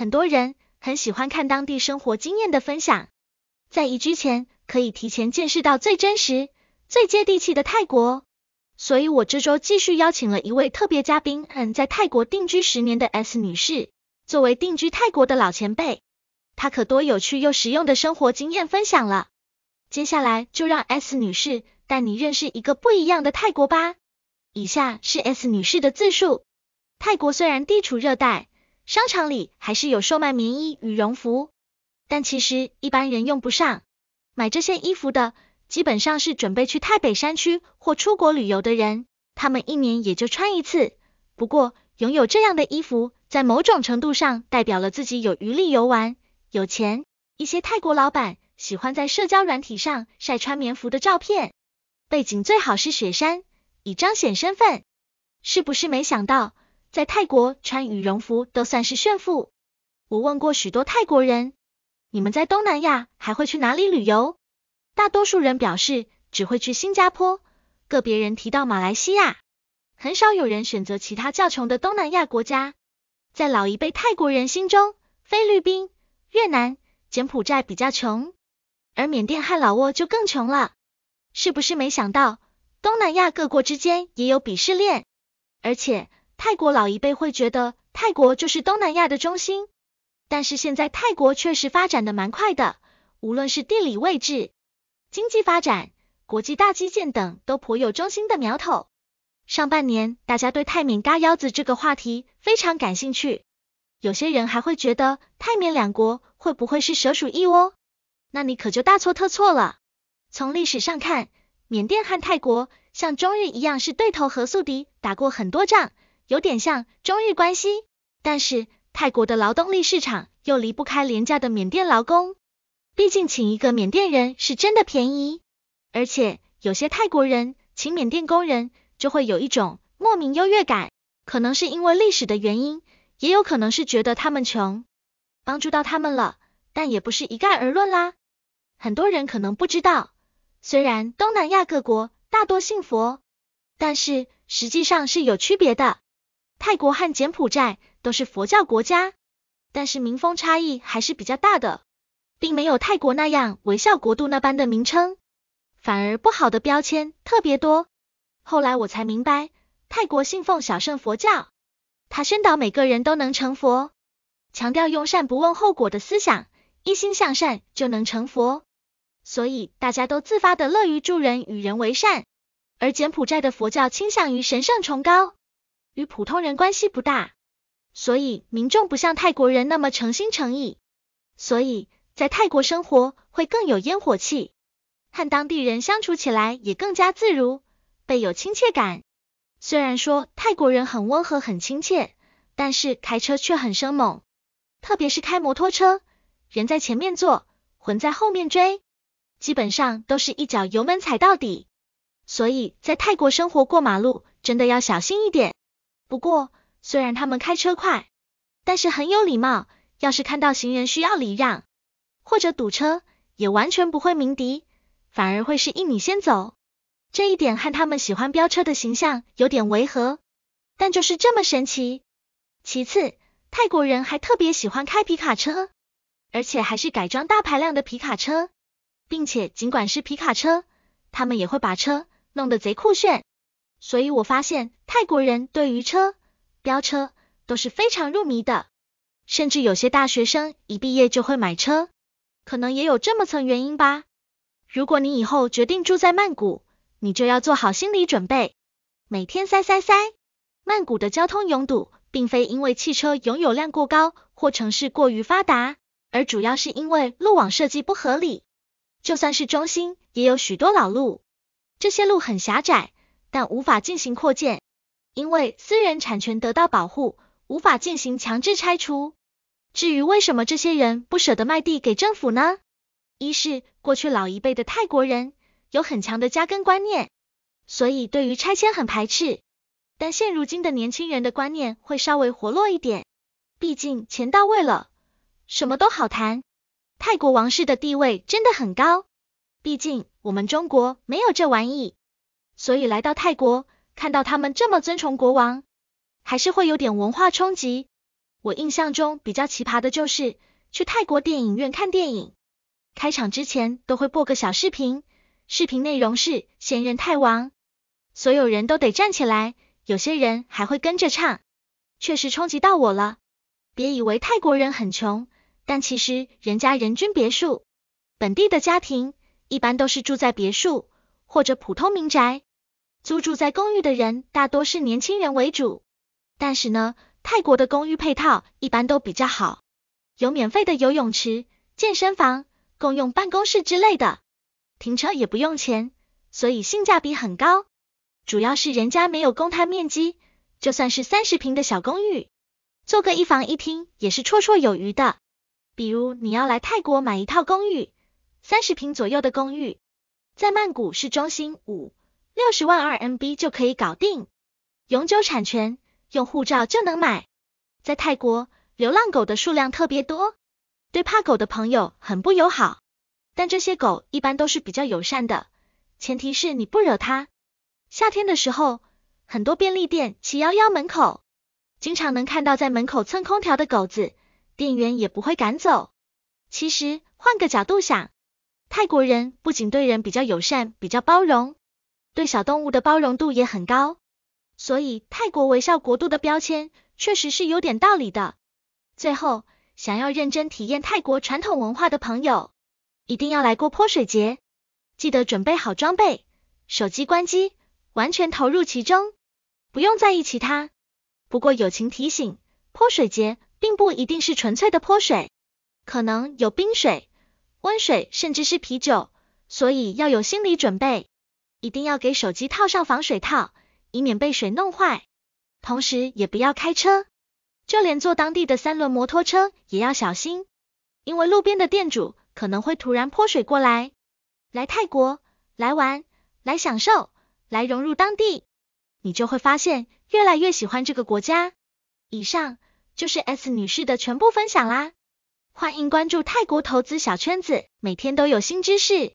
很多人很喜欢看当地生活经验的分享，在移居前可以提前见识到最真实、最接地气的泰国。所以，我这周继续邀请了一位特别嘉宾——嗯，在泰国定居十年的 S 女士，作为定居泰国的老前辈，她可多有趣又实用的生活经验分享了。接下来就让 S 女士带你认识一个不一样的泰国吧。以下是 S 女士的自述：泰国虽然地处热带。商场里还是有售卖棉衣、羽绒服，但其实一般人用不上。买这些衣服的，基本上是准备去太北山区或出国旅游的人，他们一年也就穿一次。不过，拥有这样的衣服，在某种程度上代表了自己有余力游玩、有钱。一些泰国老板喜欢在社交软体上晒穿棉服的照片，背景最好是雪山，以彰显身份。是不是没想到？在泰国穿羽绒服都算是炫富。我问过许多泰国人，你们在东南亚还会去哪里旅游？大多数人表示只会去新加坡，个别人提到马来西亚，很少有人选择其他较穷的东南亚国家。在老一辈泰国人心中，菲律宾、越南、柬埔寨比较穷，而缅甸和老挝就更穷了。是不是没想到东南亚各国之间也有鄙视链？而且。泰国老一辈会觉得泰国就是东南亚的中心，但是现在泰国确实发展的蛮快的，无论是地理位置、经济发展、国际大基建等都颇有中心的苗头。上半年大家对泰缅“嘎腰子”这个话题非常感兴趣，有些人还会觉得泰缅两国会不会是蛇鼠一窝？那你可就大错特错了。从历史上看，缅甸和泰国像中日一样是对头和宿敌，打过很多仗。有点像中日关系，但是泰国的劳动力市场又离不开廉价的缅甸劳工，毕竟请一个缅甸人是真的便宜。而且有些泰国人请缅甸工人，就会有一种莫名优越感，可能是因为历史的原因，也有可能是觉得他们穷，帮助到他们了，但也不是一概而论啦。很多人可能不知道，虽然东南亚各国大多信佛，但是实际上是有区别的。泰国和柬埔寨都是佛教国家，但是民风差异还是比较大的，并没有泰国那样“微笑国度”那般的名称，反而不好的标签特别多。后来我才明白，泰国信奉小乘佛教，它宣导每个人都能成佛，强调用善不问后果的思想，一心向善就能成佛，所以大家都自发的乐于助人，与人为善。而柬埔寨的佛教倾向于神圣崇高。与普通人关系不大，所以民众不像泰国人那么诚心诚意，所以在泰国生活会更有烟火气，和当地人相处起来也更加自如，倍有亲切感。虽然说泰国人很温和很亲切，但是开车却很生猛，特别是开摩托车，人在前面坐，魂在后面追，基本上都是一脚油门踩到底，所以在泰国生活过马路真的要小心一点。不过，虽然他们开车快，但是很有礼貌。要是看到行人需要礼让，或者堵车，也完全不会鸣笛，反而会是一米先走。这一点和他们喜欢飙车的形象有点违和，但就是这么神奇。其次，泰国人还特别喜欢开皮卡车，而且还是改装大排量的皮卡车，并且尽管是皮卡车，他们也会把车弄得贼酷炫。所以我发现泰国人对于车、飙车都是非常入迷的，甚至有些大学生一毕业就会买车，可能也有这么层原因吧。如果你以后决定住在曼谷，你就要做好心理准备，每天塞塞塞。曼谷的交通拥堵并非因为汽车拥有量过高或城市过于发达，而主要是因为路网设计不合理。就算是中心，也有许多老路，这些路很狭窄。但无法进行扩建，因为私人产权得到保护，无法进行强制拆除。至于为什么这些人不舍得卖地给政府呢？一是过去老一辈的泰国人有很强的扎根观念，所以对于拆迁很排斥。但现如今的年轻人的观念会稍微活络一点，毕竟钱到位了，什么都好谈。泰国王室的地位真的很高，毕竟我们中国没有这玩意。所以来到泰国，看到他们这么尊崇国王，还是会有点文化冲击。我印象中比较奇葩的就是去泰国电影院看电影，开场之前都会播个小视频，视频内容是现任泰王，所有人都得站起来，有些人还会跟着唱，确实冲击到我了。别以为泰国人很穷，但其实人家人均别墅，本地的家庭一般都是住在别墅或者普通民宅。租住在公寓的人大多是年轻人为主，但是呢，泰国的公寓配套一般都比较好，有免费的游泳池、健身房、共用办公室之类的，停车也不用钱，所以性价比很高。主要是人家没有公摊面积，就算是三十平的小公寓，做个一房一厅也是绰绰有余的。比如你要来泰国买一套公寓，三十平左右的公寓，在曼谷市中心五。六十万 RMB 就可以搞定，永久产权，用护照就能买。在泰国，流浪狗的数量特别多，对怕狗的朋友很不友好。但这些狗一般都是比较友善的，前提是你不惹它。夏天的时候，很多便利店、七幺幺门口，经常能看到在门口蹭空调的狗子，店员也不会赶走。其实换个角度想，泰国人不仅对人比较友善，比较包容。对小动物的包容度也很高，所以泰国微笑国度的标签确实是有点道理的。最后，想要认真体验泰国传统文化的朋友，一定要来过泼水节，记得准备好装备，手机关机，完全投入其中，不用在意其他。不过友情提醒，泼水节并不一定是纯粹的泼水，可能有冰水、温水甚至是啤酒，所以要有心理准备。一定要给手机套上防水套，以免被水弄坏。同时也不要开车，就连坐当地的三轮摩托车也要小心，因为路边的店主可能会突然泼水过来。来泰国，来玩，来享受，来融入当地，你就会发现越来越喜欢这个国家。以上就是 S 女士的全部分享啦，欢迎关注泰国投资小圈子，每天都有新知识。